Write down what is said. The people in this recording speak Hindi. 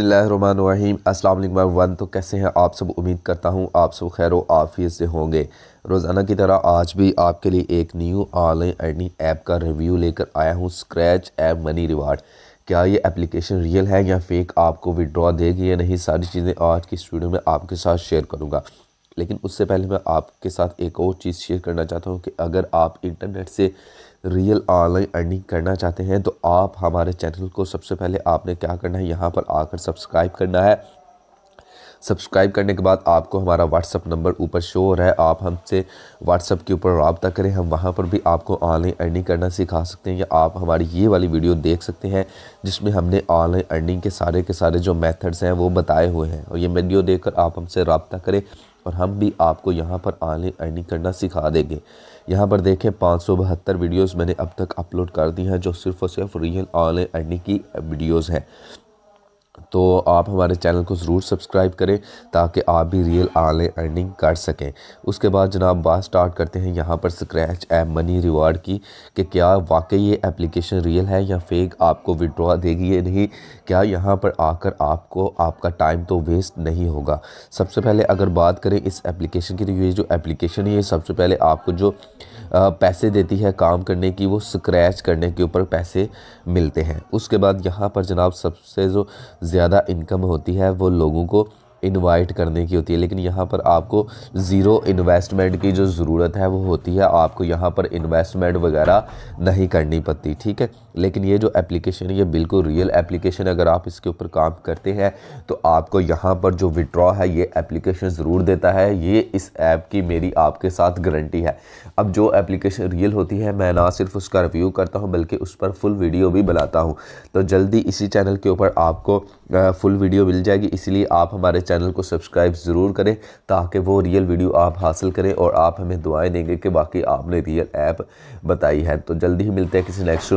बसमीम असल वन तो कैसे हैं आप सब उम्मीद करता हूँ आप सब खैर आफिस से होंगे रोज़ाना की तरह आज भी आपके लिए एक न्यू ऑनलाइन अर्निंग ऐप का रिव्यू लेकर आया हूँ स्क्रैच ऐप मनी रिवार्ड क्या ये एप्लीकेशन रियल है या फेक आपको विड्रॉ देगी या नहीं सारी चीज़ें आज की स्टूडियो में आपके साथ शेयर करूँगा लेकिन उससे पहले मैं आपके साथ एक और चीज़ शेयर करना चाहता हूँ कि अगर आप इंटरनेट से रियल ऑनलाइन अर्निंग करना चाहते हैं तो आप हमारे चैनल को सबसे पहले आपने क्या करना है यहाँ पर आकर सब्सक्राइब करना है सब्सक्राइब करने के बाद आपको हमारा व्हाट्सअप नंबर ऊपर शो हो रहा है आप हमसे व्हाट्सअप के ऊपर रबता करें हम वहाँ पर भी आपको ऑनलाइन अर्निंग करना सिखा सकते हैं या आप हमारी ये वाली वीडियो देख सकते हैं जिसमें हमने ऑनलाइन अर्निंग के सारे के सारे जो मेथड्स हैं वो बताए हुए हैं और ये वीडियो देख आप हमसे रबता करें और हम भी आपको यहाँ पर ऑनलाइन अर्निंग करना सिखा देंगे यहाँ पर देखें पाँच सौ बहत्तर वीडियोज़ मैंने अब तक अपलोड कर दी हैं जो सिर्फ़ और सिर्फ रियल ऑनलाइन अर्निंग की वीडियोज़ हैं तो आप हमारे चैनल को ज़रूर सब्सक्राइब करें ताकि आप भी रियल ऑनलाइन अर्निंग कर सकें उसके बाद जनाब बात स्टार्ट करते हैं यहाँ पर स्क्रैच ऐप मनी रिवार्ड की कि क्या वाकई ये एप्लीकेशन रियल है या फेक आपको विड्रॉ देगी या नहीं क्या यहाँ पर आकर आपको आपका टाइम तो वेस्ट नहीं होगा सबसे पहले अगर बात करें इस एप्लीकेशन की तो ये जो एप्लीकेशन है ये सबसे पहले आपको जो पैसे देती है काम करने की वो स्क्रैच करने के ऊपर पैसे मिलते हैं उसके बाद यहाँ पर जनाब सबसे जो ज़्यादा इनकम होती है वो लोगों को इनवाइट करने की होती है लेकिन यहाँ पर आपको ज़ीरो इन्वेस्टमेंट की जो ज़रूरत है वो होती है आपको यहाँ पर इन्वेस्टमेंट वगैरह नहीं करनी पड़ती ठीक है लेकिन ये जो एप्लीकेशन है ये बिल्कुल रियल एप्लीकेशन अगर आप इसके ऊपर काम करते हैं तो आपको यहाँ पर जो विड्रॉ है ये एप्लीकेशन ज़रूर देता है ये इस ऐप की मेरी आपके साथ गारंटी है अब जो एप्लीकेशन रियल होती है मैं ना सिर्फ उसका रिव्यू करता हूँ बल्कि उस पर फुल वीडियो भी बनाता हूँ तो जल्दी इसी चैनल के ऊपर आपको फुल वीडियो मिल जाएगी इसलिए आप हमारे चैनल को सब्सक्राइब ज़रूर करें ताकि वो रियल वीडियो आप हासिल करें और आप हमें दुआएं देंगे कि बाकी आपने रियल ऐप बताई है तो जल्दी ही मिलते हैं किसी नेक्स्ट